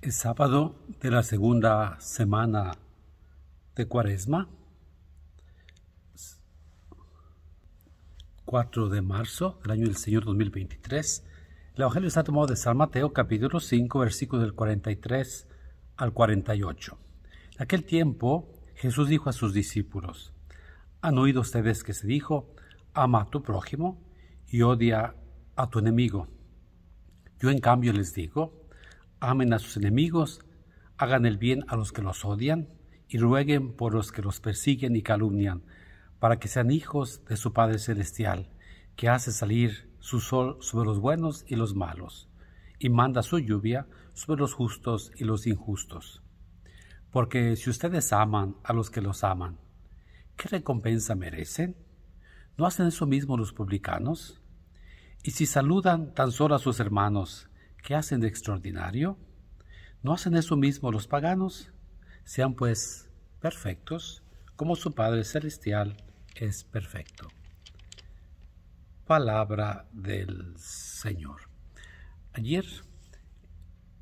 El sábado de la segunda semana de Cuaresma, 4 de marzo del año del Señor 2023, el Evangelio está tomado de San Mateo capítulo 5 versículos del 43 al 48. En aquel tiempo Jesús dijo a sus discípulos, ¿han oído ustedes que se dijo, ama a tu prójimo y odia a tu enemigo? Yo en cambio les digo, amen a sus enemigos, hagan el bien a los que los odian y rueguen por los que los persiguen y calumnian, para que sean hijos de su Padre Celestial, que hace salir su sol sobre los buenos y los malos, y manda su lluvia sobre los justos y los injustos. Porque si ustedes aman a los que los aman, ¿qué recompensa merecen? ¿No hacen eso mismo los publicanos? Y si saludan tan solo a sus hermanos, ¿Qué hacen de extraordinario? ¿No hacen eso mismo los paganos? Sean pues perfectos, como su Padre Celestial es perfecto. Palabra del Señor. Ayer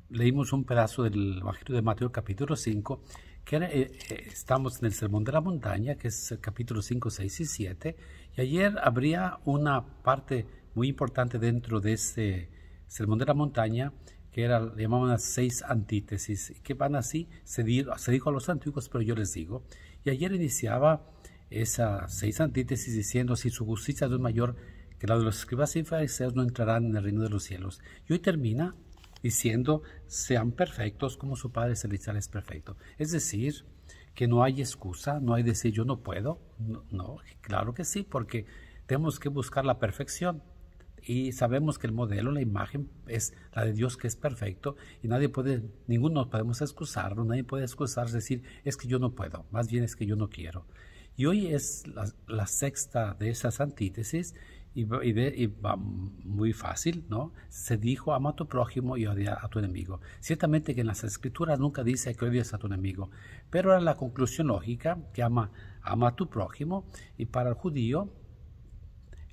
leímos un pedazo del Evangelio de Mateo capítulo 5, que eh, eh, estamos en el Sermón de la Montaña, que es capítulo 5, 6 y 7, y ayer habría una parte muy importante dentro de ese Sermón de la Montaña, que era, le llamaban las seis antítesis, que van así, se, dijo, a los antiguos, pero yo les digo. Y ayer iniciaba esas seis antítesis diciendo, si su justicia es mayor que la de los escribas y fariseos, no entrarán en el reino de los cielos. Y hoy termina diciendo, sean perfectos como su Padre Celestial es perfecto. Es decir, que no hay excusa, no hay decir yo no puedo. no, claro que sí, porque tenemos que buscar la perfección y sabemos que el modelo, la imagen es la de Dios que es perfecto y nadie puede, ninguno podemos excusarlo, nadie puede excusarse, decir, es que yo no puedo, más bien es que yo no quiero. Y hoy es la, sexta de esas antítesis y, va muy fácil, ¿no? Se dijo, ama a tu prójimo y odia a tu enemigo. Ciertamente que en las escrituras nunca dice que odies a tu enemigo, pero era la conclusión lógica que ama a tu prójimo y para el judío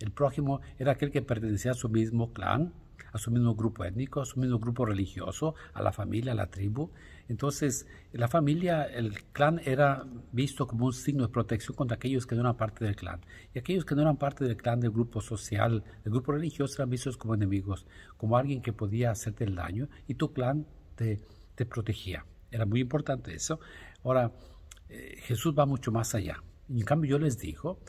el prójimo era aquel que pertenecía a su mismo clan, a su mismo grupo étnico, a su mismo grupo religioso, a la familia, a la tribu. Entonces, la familia, el clan era visto como un signo de protección contra aquellos que no eran parte del clan. Y aquellos que no eran parte del clan, del grupo social, del grupo religioso, eran vistos como enemigos, como alguien que podía hacerte el daño y tu clan te, protegía. Era muy importante eso. Ahora, eh, Jesús va mucho más allá. En cambio, yo les digo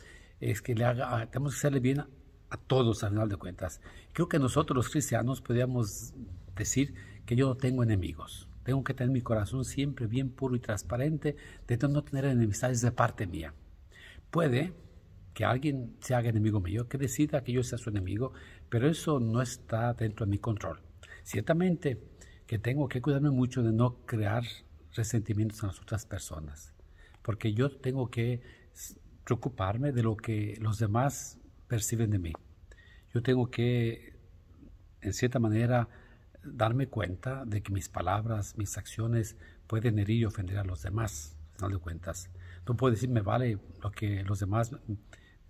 es que le haga, ah, tenemos que hacerle bien a todos al final de cuentas. Creo que nosotros los cristianos podríamos decir que yo no tengo enemigos. Tengo que tener mi corazón siempre bien puro y transparente, de no tener enemistades de parte mía. Puede que alguien se haga enemigo mío, que decida que yo sea su enemigo, pero eso no está dentro de mi control. Ciertamente que tengo que cuidarme mucho de no crear resentimientos en las otras personas, porque yo tengo que preocuparme de lo que los demás perciben de mí. Yo tengo que, en cierta manera, darme cuenta de que mis palabras, mis acciones pueden herir y ofender a los demás, al final de cuentas. No puedo decir me vale lo que los demás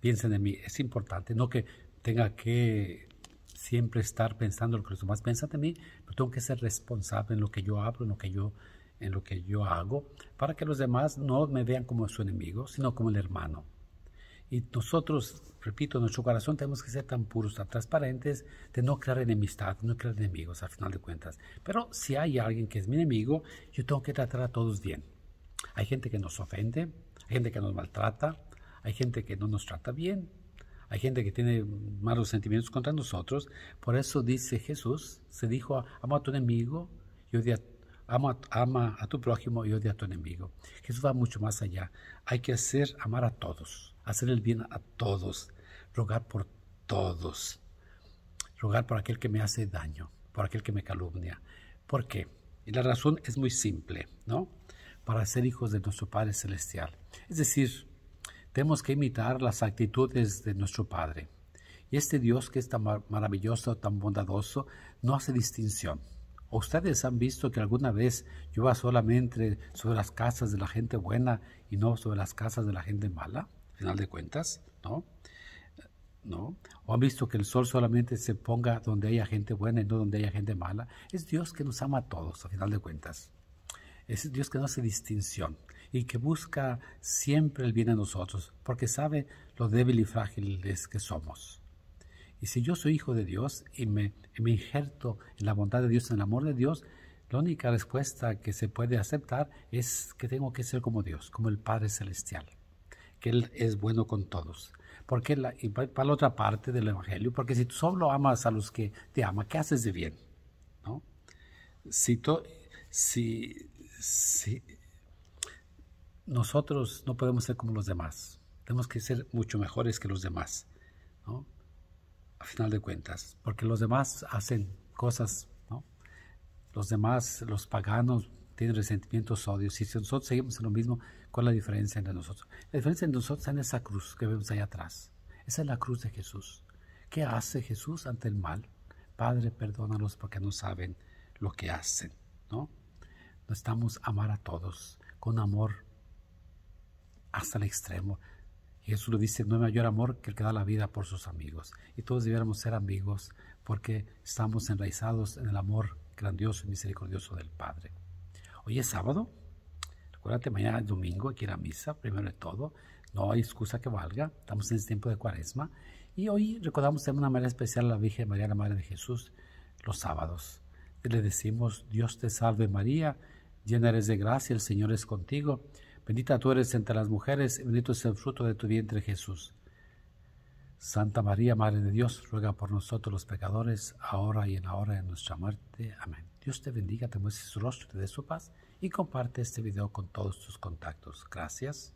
piensen de mí. Es importante, no que tenga que siempre estar pensando lo que los demás piensan de mí, pero tengo que ser responsable en lo que yo hablo, en lo que yo en lo que yo hago para que los demás no me vean como su enemigo, sino como el hermano. Y nosotros, repito, en nuestro corazón tenemos que ser tan puros, tan transparentes, de no crear enemistad, no crear enemigos al final de cuentas. Pero si hay alguien que es mi enemigo, yo tengo que tratar a todos bien. Hay gente que nos ofende, hay gente que nos maltrata, hay gente que no nos trata bien, hay gente que tiene malos sentimientos contra nosotros. Por eso dice Jesús, se dijo, amo a tu enemigo y odia a ama, a tu prójimo y odia a tu enemigo. Jesús va mucho más allá. Hay que hacer, amar a todos, hacer el bien a todos, rogar por todos, rogar por aquel que me hace daño, por aquel que me calumnia. ¿Por qué? Y la razón es muy simple, ¿no? Para ser hijos de nuestro Padre Celestial. Es decir, tenemos que imitar las actitudes de nuestro Padre. Y este Dios que es tan maravilloso, tan bondadoso, no hace distinción. ¿Ustedes han visto que alguna vez llueva solamente sobre las casas de la gente buena y no sobre las casas de la gente mala? Final de cuentas, ¿no? ¿No? ¿O han visto que el sol solamente se ponga donde haya gente buena y no donde haya gente mala? Es Dios que nos ama a todos, a final de cuentas. Es Dios que no hace distinción y que busca siempre el bien a nosotros, porque sabe lo débil y frágiles que somos. Y si yo soy hijo de Dios y me, injerto en la bondad de Dios, en el amor de Dios, la única respuesta que se puede aceptar es que tengo que ser como Dios, como el Padre Celestial, que Él es bueno con todos. Porque la, y para la otra parte del Evangelio, porque si tú solo amas a los que te aman, ¿qué haces de bien? ¿No? Si, to, si, si nosotros no podemos ser como los demás, tenemos que ser mucho mejores que los demás. ¿no? a final de cuentas, porque los demás hacen cosas, Los demás, los paganos, tienen resentimientos, odios. Y Si nosotros seguimos en lo mismo, ¿cuál es la diferencia entre nosotros? La diferencia entre nosotros está en esa cruz que vemos allá atrás. Esa es la cruz de Jesús. ¿Qué hace Jesús ante el mal? Padre, perdónalos porque no saben lo que hacen, ¿no? estamos amar a todos con amor hasta el extremo. Jesús lo dice, no hay mayor amor que el que da la vida por sus amigos. Y todos debiéramos ser amigos porque estamos enraizados en el amor grandioso y misericordioso del Padre. Hoy es sábado. Recuérdate, mañana es domingo, y que ir a misa, primero de todo. No hay excusa que valga. Estamos en el este tiempo de cuaresma. Y hoy recordamos de una manera especial a la Virgen María, la Madre de Jesús, los sábados. le decimos, Dios te salve María, llena eres de gracia, el Señor es contigo Bendita tú eres entre las mujeres, y bendito es el fruto de tu vientre Jesús. Santa María, Madre de Dios, ruega por nosotros los pecadores, ahora y en la hora de nuestra muerte. Amén. Dios te bendiga, te muestre su rostro, te dé su paz y comparte este video con todos tus contactos. Gracias.